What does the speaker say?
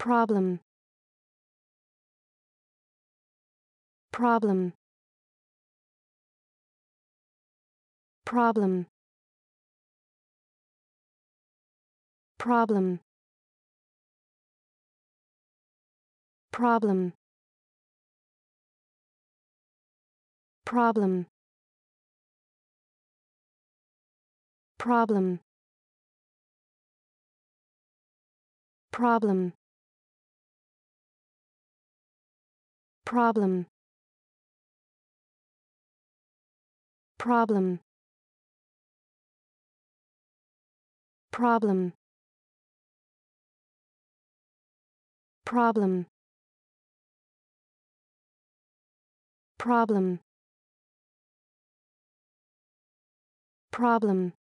problem problem problem problem problem problem problem problem problem problem problem problem problem problem